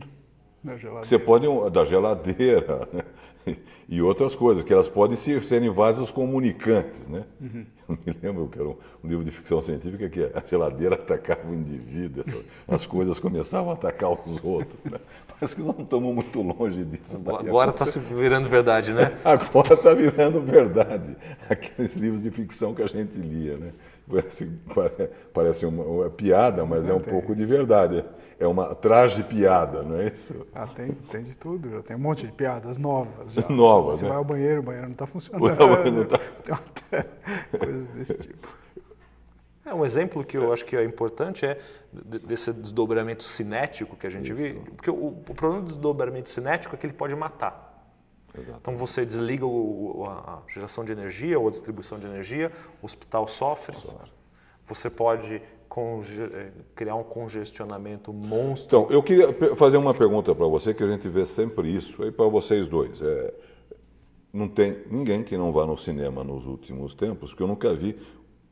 Speaker 1: Da geladeira. Você pode, da geladeira né? e outras coisas, que elas podem ser, serem vasos comunicantes. Né? Uhum. Eu me lembro que era um, um, livro de ficção científica que a geladeira atacava o indivíduo, essa, as coisas começavam a atacar os outros. Né? Parece que não estamos muito longe disso. Agora está se
Speaker 3: virando verdade, né?
Speaker 1: Agora está virando verdade. Aqueles livros de ficção que a gente lia. Né? parece, parece uma, uma piada, mas é um pouco de verdade. É uma traje piada, não é isso?
Speaker 2: Ah, tem, tem de tudo. Já tem um monte de piadas novas. Já. Novas, Você né? vai ao banheiro, o banheiro não está funcionando. Não tá... Coisas desse tipo.
Speaker 3: É, um exemplo que eu é. acho que é importante é desse desdobramento cinético que a gente Isso. viu. Porque o, o problema do desdobramento cinético é que ele pode matar. Exato. Então você desliga o, a geração de energia ou a distribuição de energia, o hospital sofre. Você pode eh, criar um congestionamento monstro. Então,
Speaker 1: eu queria fazer uma pergunta para você, que a gente vê sempre isso, e para vocês dois. É, não tem ninguém que não vá no cinema nos últimos tempos, que eu nunca vi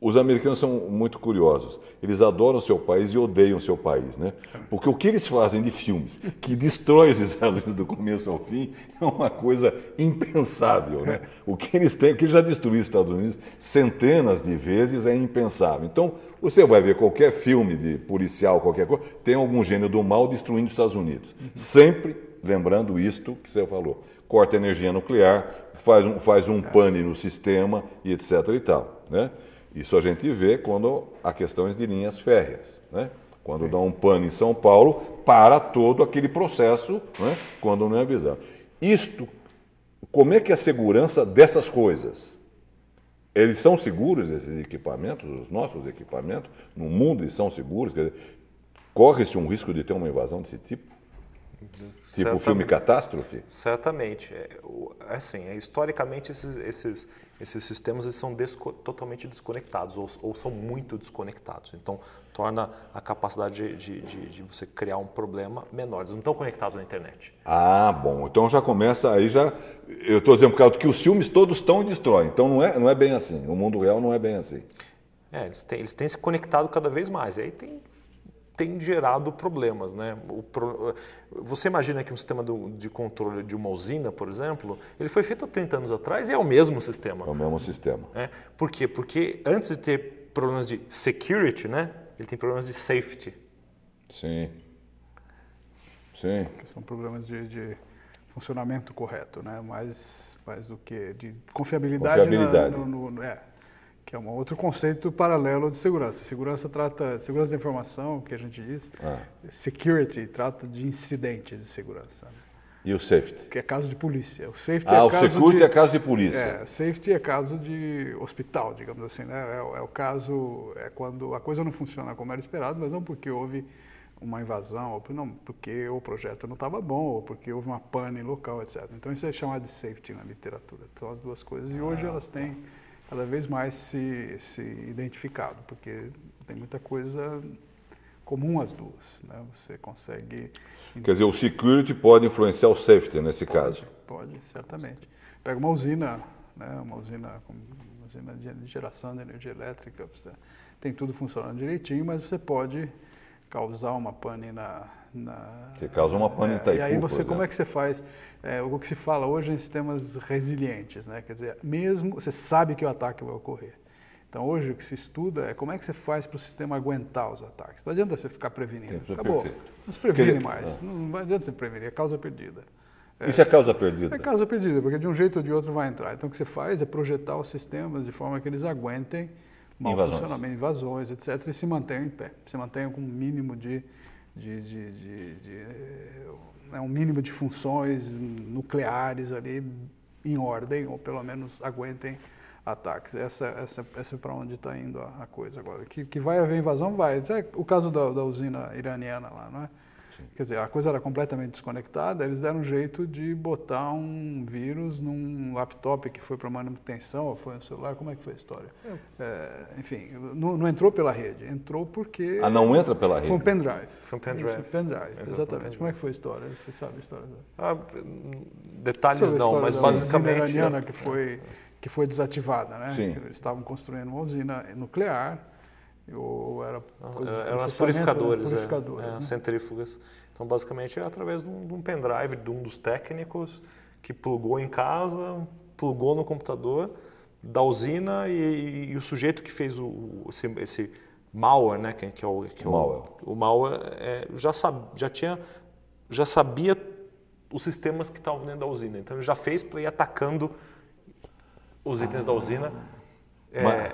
Speaker 1: os americanos são muito curiosos. Eles adoram seu país e odeiam seu país, né? Porque o que eles fazem de filmes que destrói os Estados Unidos do começo ao fim é uma coisa impensável, né? O que eles têm, o que eles já destruíram os Estados Unidos centenas de vezes é impensável. Então, você vai ver qualquer filme de policial, qualquer coisa, tem algum gênio do mal destruindo os Estados Unidos. Sempre lembrando isto que você falou. Corta energia nuclear, faz um, faz um pane no sistema e etc e tal, né? Isso a gente vê quando há questões de linhas férreas, né? quando Sim. dá um pano em São Paulo, para todo aquele processo, né? quando não é avisado. Isto, como é que é a segurança dessas coisas? Eles são seguros, esses equipamentos, os nossos equipamentos, no mundo eles são seguros? Corre-se um risco de ter uma invasão desse tipo? Uhum. Tipo o filme Catástrofe?
Speaker 3: Certamente. é Assim, é, historicamente, esses, esses, esses sistemas são desco totalmente desconectados ou, ou, são muito desconectados. Então, torna a capacidade de, de, de, você criar um problema menor. Eles não estão conectados na internet.
Speaker 1: Ah, bom. Então já começa aí, já. Eu estou dizendo por causa que os filmes todos estão e destroem. Então não é, não é bem assim. O mundo real não é bem assim.
Speaker 3: É, eles têm, eles têm se conectado cada vez mais. E aí tem tem gerado problemas. Né? Pro... Você imagina que um sistema do, de controle de uma usina, por exemplo, ele foi feito há 30 anos atrás e é o mesmo sistema. É o mesmo sistema. É. Por quê? Porque antes de ter problemas de security, né, ele tem problemas de safety. Sim.
Speaker 2: Sim. Que são problemas de, de funcionamento correto, né? mais, mais do que de confiabilidade. Confiabilidade. Na, no, no, é que é um outro conceito paralelo de segurança. Segurança trata segurança da informação, que a gente diz. Ah. Security trata de incidentes de segurança. Né? E o safety? Que é caso de polícia. O safety ah, é o caso security de, é caso de polícia. É, safety é caso de hospital, digamos assim, né? É, é o caso é quando a coisa não funciona como era esperado, mas não porque houve uma invasão, ou não, porque o projeto não estava bom, ou porque houve uma pane local, etc. Então isso é chamado de safety na literatura. São então, as duas coisas e hoje ah, elas tá. têm cada vez mais se, se identificado, porque tem muita coisa comum às duas. Né? Você consegue.
Speaker 1: Quer dizer, o security pode influenciar o safety nesse pode, caso?
Speaker 2: Pode, certamente. Pega uma usina, né? uma usina, uma usina de geração de energia elétrica, tem tudo funcionando direitinho, mas você pode causar uma pane na, na... Que causa uma pane é, E aí você, como é que você faz? É, o que se fala hoje em sistemas resilientes, né? Quer dizer, mesmo você sabe que o ataque vai ocorrer. Então hoje o que se estuda é como é que você faz para o sistema aguentar os ataques. Não adianta você ficar prevenindo. Tempo Acabou. Perfeito. Não se previne mais. Ah. Não adianta você prevenir, é causa perdida. É, Isso é causa perdida? É causa perdida, porque de um jeito ou de outro vai entrar. Então o que você faz é projetar os sistemas de forma que eles aguentem mal invasões. funcionamento, invasões, etc., e se mantenham em pé, se mantenham com o um mínimo de de, de, de, de é um mínimo de funções nucleares ali em ordem, ou pelo menos aguentem ataques. Essa, essa, essa é para onde está indo a, a, coisa agora. Que, que vai haver invasão? Vai. É o caso da, da usina iraniana lá, não é? Quer dizer, a coisa era completamente desconectada, eles deram um jeito de botar um vírus num laptop que foi para manutenção, ou foi no celular, como é que foi a história? É. é, enfim, não, não, entrou pela rede, entrou porque... Ah, não entra pela rede? Foi um pendrive. Foi um pendrive. pendrive, exatamente. exatamente. Como é que foi a história? Você sabe a história?
Speaker 3: Ah, detalhes não, mas basicamente... A é. que
Speaker 2: foi que foi desativada, né? Sim. Eles estavam construindo uma usina nuclear
Speaker 3: ou era é, eram as purificadores, né? purificadores é, é, né? centrífugas. Então, basicamente, é através de um, de um, pendrive de um dos técnicos que plugou em casa, plugou no computador da usina e, e o sujeito que fez o, esse, esse malware, né, que, que é o que é o, malware, o malware é, já sab, já tinha já sabia os sistemas que estavam dentro da usina. Então, ele já fez para ir atacando os itens ah. da usina. É,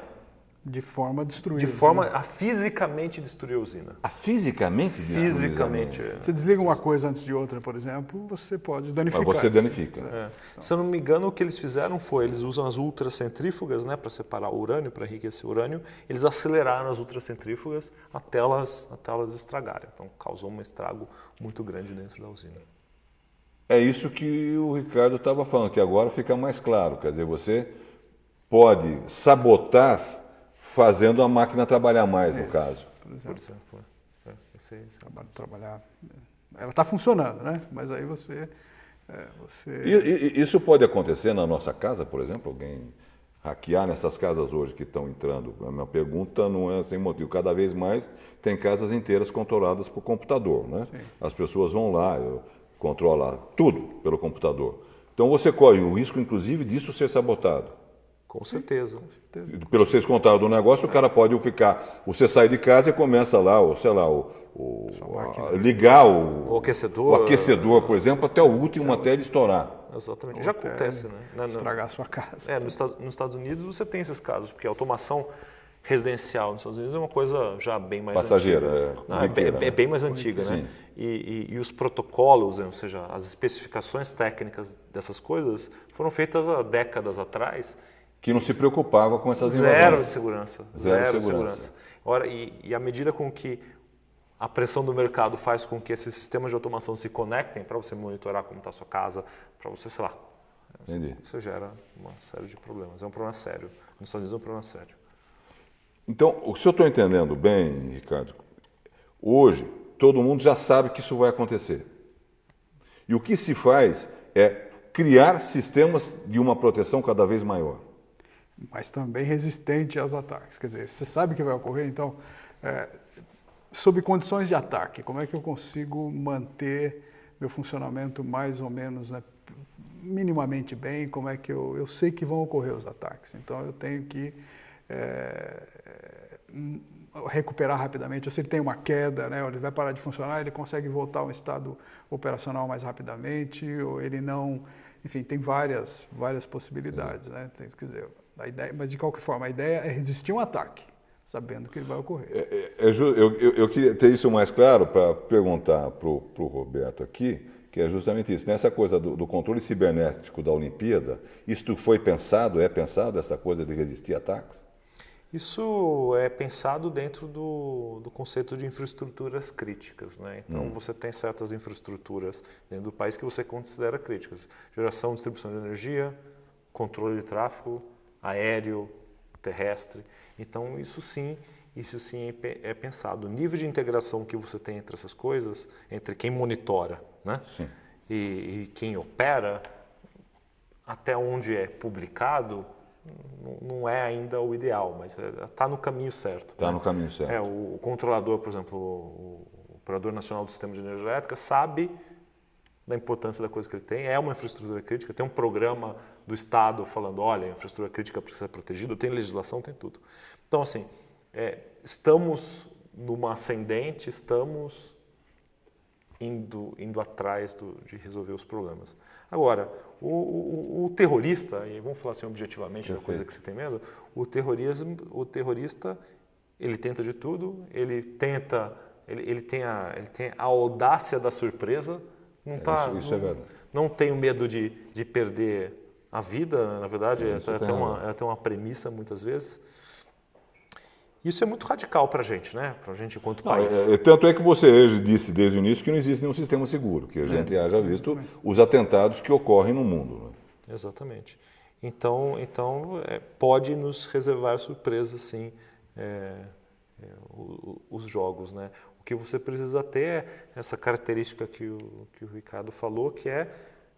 Speaker 3: de forma a destruir. De forma a fisicamente destruir a usina. A
Speaker 2: fisicamente
Speaker 1: destruir Fisicamente. É.
Speaker 2: Você desliga uma coisa antes de outra, por exemplo, você pode danificar. Mas você danifica. É.
Speaker 3: Então. Se eu não me engano, o que eles fizeram foi, eles usam as ultracentrífugas né, para separar o urânio, para enriquecer o urânio, eles aceleraram as ultracentrífugas até elas, até elas estragarem. Então, causou um estrago muito grande dentro da usina.
Speaker 1: É isso que o Ricardo estava falando, que agora fica mais claro. Quer dizer, você pode sabotar fazendo a máquina trabalhar mais, no é, caso.
Speaker 2: Por exemplo, você é, trabalhar. É, ela está funcionando, né? Mas aí você. você... E,
Speaker 1: e, isso pode acontecer na nossa casa, por exemplo, alguém hackear nessas casas hoje que estão entrando? A minha pergunta não é sem motivo. Cada vez mais tem casas inteiras controladas por computador. Né? Sim. As pessoas vão lá, controlam tudo pelo computador. Então você corre o risco, inclusive, disso ser sabotado. Com
Speaker 3: certeza. Com certeza.
Speaker 1: Pelo vocês contaram do negócio, o cara pode ficar. Você sai de casa e começa lá, ou sei lá, o, o a, ligar o, o, aquecedor, o aquecedor, por exemplo, até o último, até ele estourar.
Speaker 3: Exatamente. Já acontece, né? Na, na, estragar a sua casa. É, nos, nos Estados Unidos você tem esses casos, porque a automação residencial nos Estados Unidos é uma coisa já bem mais passageira, antiga. É, é, é, bem mais antiga, né? E, e, e, os protocolos, né, ou seja, as especificações técnicas dessas coisas foram feitas há décadas atrás
Speaker 1: que não se preocupava com essas invasões. Zero de segurança. Zero, Zero de segurança. segurança.
Speaker 3: Ora, e, e à medida com que a pressão do mercado faz com que esses sistemas de automação se conectem para você monitorar como está a sua casa, para você, sei lá. Entendi. Isso gera uma série de problemas. É um problema sério. Nos Estados Unidos é um problema sério.
Speaker 1: Então, se eu estou entendendo bem, Ricardo, hoje todo mundo já sabe que isso vai acontecer. E o que se faz é criar sistemas de uma proteção cada vez maior
Speaker 2: mas também resistente aos ataques. Quer dizer, você sabe que vai ocorrer, então, é, sob condições de ataque, como é que eu consigo manter meu funcionamento mais ou menos né, minimamente bem? Como é que eu, eu sei que vão ocorrer os ataques? Então, eu tenho que é, é recuperar rapidamente. Ou se ele tem uma queda, né, ele vai parar de funcionar, ele consegue voltar ao estado operacional mais rapidamente, ou ele não enfim, tem várias, várias possibilidades, né? Tem, quer dizer, a ideia, mas de qualquer forma, a ideia é resistir um ataque, sabendo que ele vai ocorrer. É, é,
Speaker 1: é, eu, eu, eu, queria ter isso mais claro para perguntar para o Roberto aqui, que é justamente isso. Nessa coisa do, do, controle cibernético da Olimpíada, isto foi pensado, é pensado, essa coisa de resistir ataques?
Speaker 3: Isso é pensado dentro do, do, conceito de infraestruturas críticas. Né? Então, hum. você tem certas infraestruturas dentro do país que você considera críticas. Geração, distribuição de energia, controle de tráfego, aéreo, terrestre. Então, isso sim, isso sim é, é pensado. O nível de integração que você tem entre essas coisas, entre quem monitora né? E, e, quem opera, até onde é publicado, não é ainda o ideal, mas está é, no caminho certo.
Speaker 1: Está né? no caminho certo. É,
Speaker 3: o, o controlador, por exemplo, o, o Operador Nacional do Sistema de Energia Elétrica, sabe da importância da coisa que ele tem. É uma infraestrutura crítica, tem um programa do Estado falando, olha, a infraestrutura crítica precisa ser protegida, tem legislação, tem tudo. Então, assim, é, estamos numa ascendente, estamos indo, indo atrás do, de resolver os problemas. Agora, o, o, o, terrorista, e vamos falar assim objetivamente da é coisa que você tem medo, o, terrorismo, o terrorista, ele tenta de tudo, ele tenta, ele, ele, tem a, ele tem a audácia da surpresa, não é, tá, isso, isso é não, é verdade. Não tenho medo de, de perder a vida, né, na verdade, é, é até uma, é até uma premissa muitas vezes. Isso é muito radical para a gente, né? Para a gente enquanto não, país. É, é, tanto
Speaker 1: é que você disse desde o início que não existe nenhum sistema seguro, que a gente é, haja visto os atentados que ocorrem no mundo.
Speaker 3: Né? Exatamente. Então, então é, pode nos reservar surpresas, sim, é, os jogos, né? que você precisa ter essa característica que o, que o Ricardo falou, que é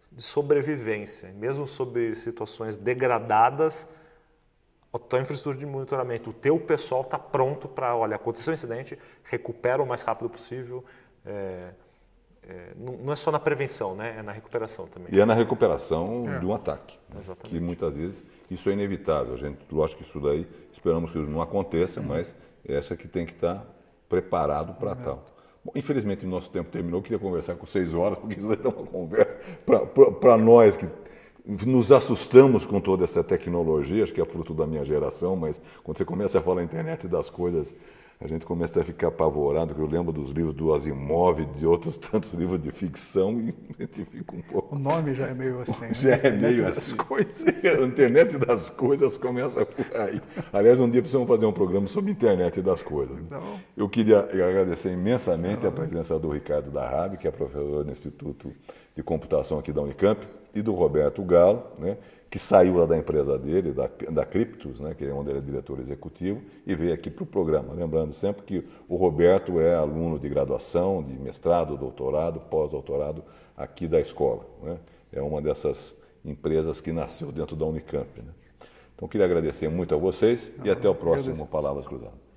Speaker 3: de sobrevivência. Mesmo sobre situações degradadas, a tua infraestrutura de monitoramento, o teu pessoal está pronto para, olha, aconteceu um incidente, recupera o mais rápido possível. É, é, não, é só na prevenção, né? é na recuperação também. E é na
Speaker 1: recuperação é. de um ataque. Né? Exatamente. Que muitas vezes isso é inevitável. A gente, lógico que isso daí, esperamos que isso não aconteça, uhum. mas essa que tem que estar tá preparado para uhum. tal. Bom, infelizmente, o nosso tempo terminou. Eu queria conversar com seis horas, porque isso vai dar uma conversa para nós que nos assustamos com toda essa tecnologia. Acho que é fruto da minha geração, mas quando você começa a falar internet das coisas, a gente começa a ficar apavorado, que eu lembro dos livros do Asimov, de outros tantos livros de ficção, e a gente fica um pouco.
Speaker 2: O nome já é meio assim. Né? Já né? é meio assim. coisas.
Speaker 1: A internet das coisas começa por aí. Aliás, um dia precisamos fazer um programa sobre internet das coisas. Então... Eu queria agradecer imensamente a presença do Ricardo Darrabe, que é professor do Instituto de Computação aqui da Unicamp, e do Roberto Galo, né? que saiu lá da empresa dele, da, da Cryptos, né, que é onde ele é diretor executivo, e veio aqui para o programa. Lembrando sempre que o Roberto é aluno de graduação, de mestrado, doutorado, pós-doutorado aqui da escola. Né? É uma dessas empresas que nasceu dentro da Unicamp. Né? Então, queria agradecer muito a vocês e ah, até o próximo Palavras Cruzadas.